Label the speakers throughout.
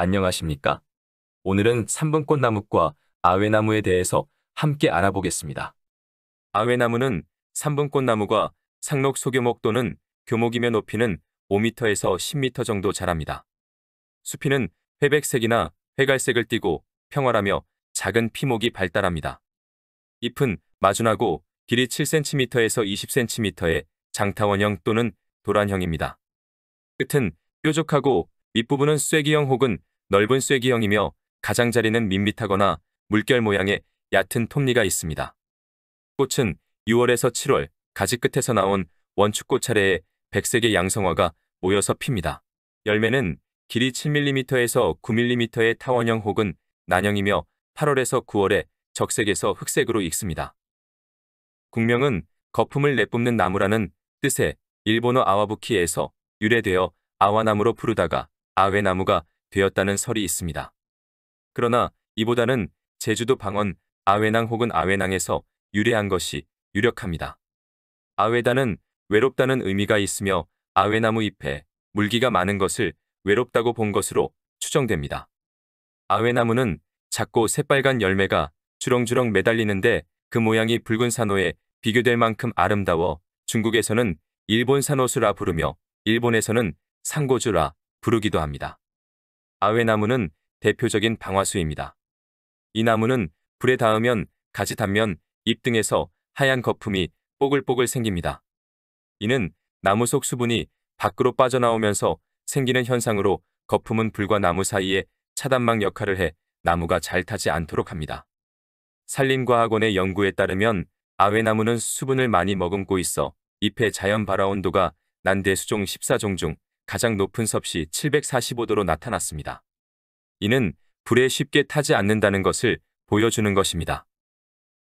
Speaker 1: 안녕하십니까? 오늘은 3분꽃 나무과 아외나무에 대해서 함께 알아보겠습니다. 아외나무는 3분꽃 나무가 상록 소규목 또는 교목이며 높이는 5m에서 10m 정도 자랍니다. 수피는 회백색이나 회갈색을 띠고 평활하며 작은 피목이 발달합니다. 잎은 마주나고 길이 7cm에서 20cm의 장타원형 또는 도란형입니다. 끝은 뾰족하고 윗부분은 쐐기형 혹은 넓은 쇠기형이며 가장자리는 밋밋하거나 물결 모양의 얕은 톱니가 있습니다. 꽃은 6월에서 7월 가지 끝에서 나온 원축꽃 차례에 백색의 양성화가 모여서 핍니다. 열매는 길이 7mm에서 9mm의 타원형 혹은 난형이며 8월에서 9월에 적색에서 흑색으로 익습니다. 국명은 거품을 내뿜는 나무라는 뜻의 일본어 아와부키에서 유래되어 아와나무로 부르다가 아웨나무가 되었다는 설이 있습니다. 그러나 이보다는 제주도 방언 아웨낭 혹은 아웨낭에서 유래한 것이 유력합니다. 아웨다는 외롭다는 의미가 있으며 아웨나무 잎에 물기가 많은 것을 외롭다고 본 것으로 추정됩니다. 아웨나무는 작고 새빨간 열매가 주렁주렁 매달리는데 그 모양이 붉은 산호에 비교될 만큼 아름다워 중국에서는 일본 산호수라 부르며 일본에서는 상고주라 부르기도 합니다. 아외나무는 대표적인 방화수입니다. 이 나무는 불에 닿으면 가지 단면, 잎 등에서 하얀 거품이 뽀글뽀글 생깁니다. 이는 나무 속 수분이 밖으로 빠져나오면서 생기는 현상으로 거품은 불과 나무 사이에 차단막 역할을 해 나무가 잘 타지 않도록 합니다. 산림과학원의 연구에 따르면 아외나무는 수분을 많이 머금고 있어 잎의 자연 발화 온도가 난대수종 14종 중 가장 높은 섭씨 745도로 나타났습니다. 이는 불에 쉽게 타지 않는다는 것을 보여주는 것입니다.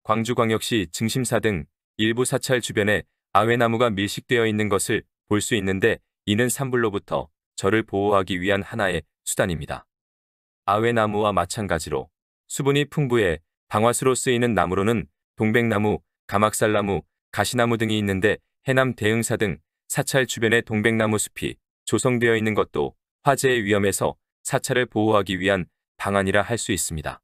Speaker 1: 광주광역시 증심사 등 일부 사찰 주변에 아회나무가 밀식되어 있는 것을 볼 수 있는데 이는 산불로부터 저를 보호하기 위한 하나의 수단입니다. 아회나무와 마찬가지로 수분이 풍부해 방화수로 쓰이는 나무로는 동백나무, 가막살나무, 가시나무 등이 있는데 해남 대응사등 사찰 주변의 동백나무 숲이 조성되어 있는 것도 화재의 위험에서 사찰을 보호하기 위한 방안이라 할 수 있습니다.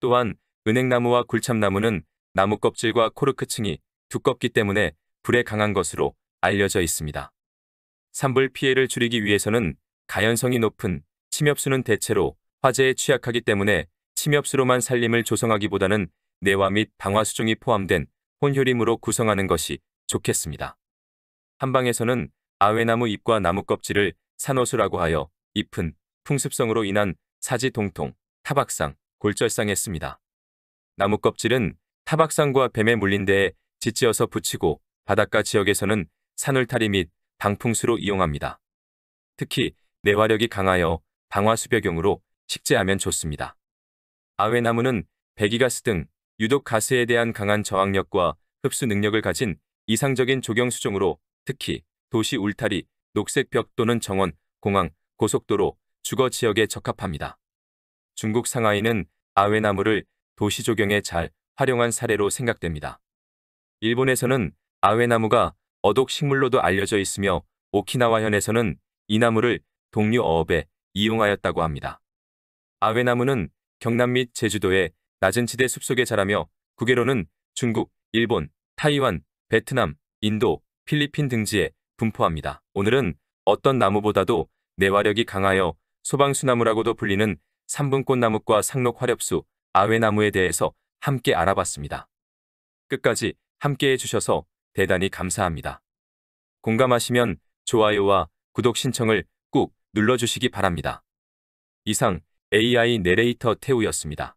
Speaker 1: 또한 은행나무와 굴참나무는 나무 껍질과 코르크층이 두껍기 때문에 불에 강한 것으로 알려져 있습니다. 산불 피해를 줄이기 위해서는 가연성이 높은 침엽수는 대체로 화재에 취약하기 때문에 침엽수로만 산림을 조성하기보다는 내화 및 방화 수종이 포함된 혼효림으로 구성하는 것이 좋겠습니다. 한방에서는 아외나무 잎과 나무 껍질을 산호수라고 하여 잎은 풍습성으로 인한 사지 동통, 타박상, 골절상했습니다. 나무 껍질은 타박상과 뱀에 물린 데에 짓지어서 붙이고 바닷가 지역에서는 산울타리 및 방풍수로 이용합니다. 특히 내화력이 강하여 방화수벽용으로 식재하면 좋습니다. 아외나무는 배기가스 등 유독 가스에 대한 강한 저항력과 흡수 능력을 가진 이상적인 조경수종으로 특히 도시 울타리, 녹색 벽 또는 정원, 공항, 고속도로, 주거 지역에 적합합니다. 중국 상하이는 아웨나무를 도시 조경에 잘 활용한 사례로 생각됩니다. 일본에서는 아웨나무가 어독 식물로도 알려져 있으며 오키나와현에서는 이 나무를 동류 어업에 이용하였다고 합니다. 아웨나무는 경남 및 제주도의 낮은 지대 숲속에 자라며 국외로는 중국, 일본, 타이완, 베트남, 인도, 필리핀 등지에 분포합니다. 오늘은 어떤 나무보다도 내화력이 강하여 소방수나무라고도 불리는 삼분꽃나무과 상록화렵수, 아외나무에 대해서 함께 알아봤습니다. 끝까지 함께해 주셔서 대단히 감사합니다. 공감하시면 좋아요와 구독 신청을 꾹 눌러주시기 바랍니다. 이상 AI 내레이터 태우였습니다.